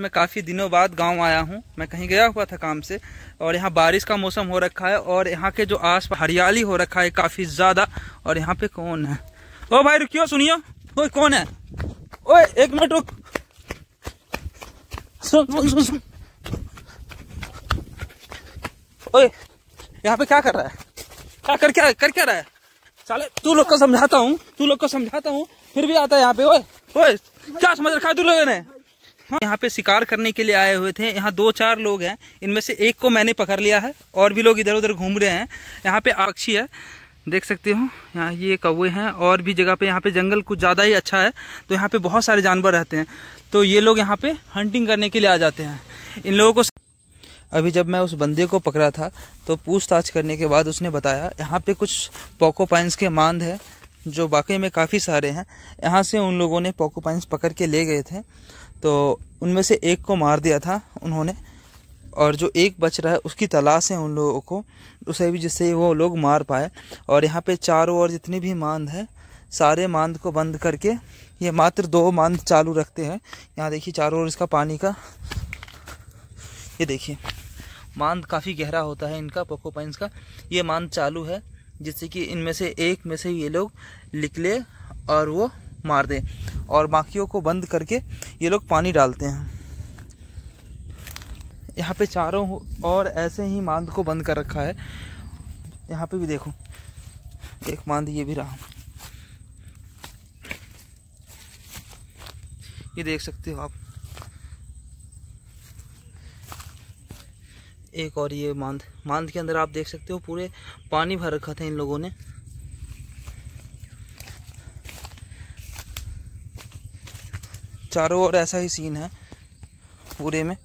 मैं काफ़ी दिनों बाद गांव आया हूं मैं कहीं गया हुआ था काम से और यहां बारिश का मौसम हो रखा है और यहां के जो आस हरियाली हो रखा है काफ़ी ज़्यादा और यहां पे कौन है ओ भाई रुकियो सुनियो ओ कौन है ओ एक मिनट रुक सुन सुन सुन सुन ओए यहाँ पे क्या कर रहा है क्या कर क्या कर क्या रहा है चले तू लोग को समझाता हूँ तू लोग को समझाता हूँ फिर भी आता है यहाँ पे ओ क्या समझ रखा है तू लोगों ने यहाँ पे शिकार करने के लिए आए हुए थे यहाँ दो चार लोग हैं इनमें से एक को मैंने पकड़ लिया है और भी लोग इधर उधर घूम रहे हैं यहाँ पे पक्षी है देख सकते हो यहाँ ये कौए हैं और भी जगह पे यहाँ पे जंगल कुछ ज़्यादा ही अच्छा है तो यहाँ पे बहुत सारे जानवर रहते हैं तो ये लोग यहाँ पे हंटिंग करने के लिए आ जाते हैं इन लोगों को अभी जब मैं उस बंदे को पकड़ा था तो पूछताछ करने के बाद उसने बताया यहाँ पे कुछ पाइंस के मांद है जो वाकई में काफ़ी सारे हैं यहाँ से उन लोगों ने पाइंस पकड़ के ले गए थे तो उनमें से एक को मार दिया था उन्होंने और जो एक बच रहा है उसकी तलाश है उन लोगों को उसे भी जिससे वो लोग मार पाए और यहाँ पे चारों ओर जितनी भी मांद है सारे मांद को बंद करके ये मात्र दो मांद चालू रखते हैं यहाँ देखिए चारों ओर इसका पानी का ये देखिए मांद काफ़ी गहरा होता है इनका पोकोपाइंस का ये मांद चालू है जिससे कि इनमें से एक में से ये लोग निकले और वो मार दें और बाकियों को बंद करके ये लोग पानी डालते हैं यहाँ पे चारों और ऐसे ही मांद को बंद कर रखा है यहाँ पे भी देखो एक मांद ये भी रहा ये देख सकते हो आप एक और ये मांद मांद के अंदर आप देख सकते हो पूरे पानी भर रखा था इन लोगों ने चारों ओर ऐसा ही सीन है पूरे में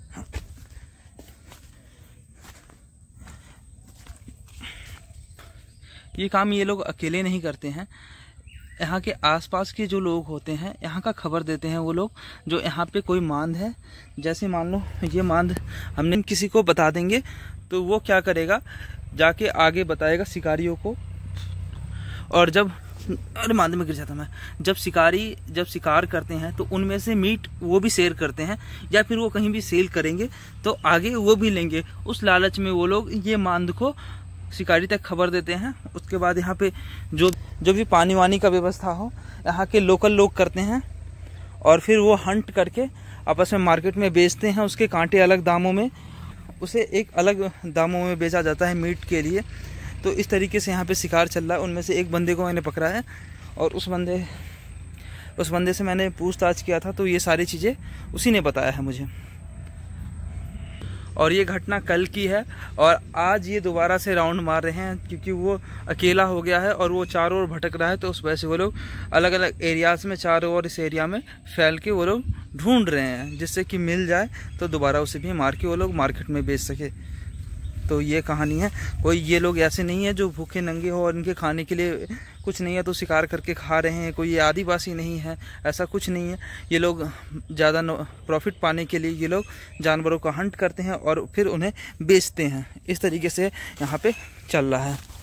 ये काम ये लोग अकेले नहीं करते हैं यहाँ के आसपास के जो लोग होते हैं यहाँ का खबर देते हैं वो लोग जो यहाँ पे कोई मांद है जैसे मान लो ये मांद हमने किसी को बता देंगे तो वो क्या करेगा जाके आगे बताएगा शिकारियों को और जब अरे मादे में गिर जाता मैं जब शिकारी जब शिकार करते हैं तो उनमें से मीट वो भी शेयर करते हैं या फिर वो कहीं भी सेल करेंगे तो आगे वो भी लेंगे उस लालच में वो लोग ये मांद को शिकारी तक खबर देते हैं उसके बाद यहाँ पे जो जो भी पानी वानी का व्यवस्था हो यहाँ के लोकल लोग करते हैं और फिर वो हंट करके आपस में मार्केट में बेचते हैं उसके कांटे अलग दामों में उसे एक अलग दामों में बेचा जाता है मीट के लिए तो इस तरीके से यहाँ पे शिकार चल रहा है उनमें से एक बंदे को मैंने पकड़ा है और उस बंदे उस बंदे से मैंने पूछताछ किया था तो ये सारी चीज़ें उसी ने बताया है मुझे और ये घटना कल की है और आज ये दोबारा से राउंड मार रहे हैं क्योंकि वो अकेला हो गया है और वो चारों ओर भटक रहा है तो उस वजह से वो लोग अलग अलग एरियाज़ में चारों ओर इस एरिया में फैल के वो लोग ढूंढ रहे हैं जिससे कि मिल जाए तो दोबारा उसे भी मार के वो लोग मार्केट में बेच सके तो ये कहानी है कोई ये लोग ऐसे नहीं है जो भूखे नंगे हो और इनके खाने के लिए कुछ नहीं है तो शिकार करके खा रहे हैं कोई आदिवासी नहीं है ऐसा कुछ नहीं है ये लोग ज़्यादा प्रॉफिट पाने के लिए ये लोग जानवरों का हंट करते हैं और फिर उन्हें बेचते हैं इस तरीके से यहाँ पे चल रहा है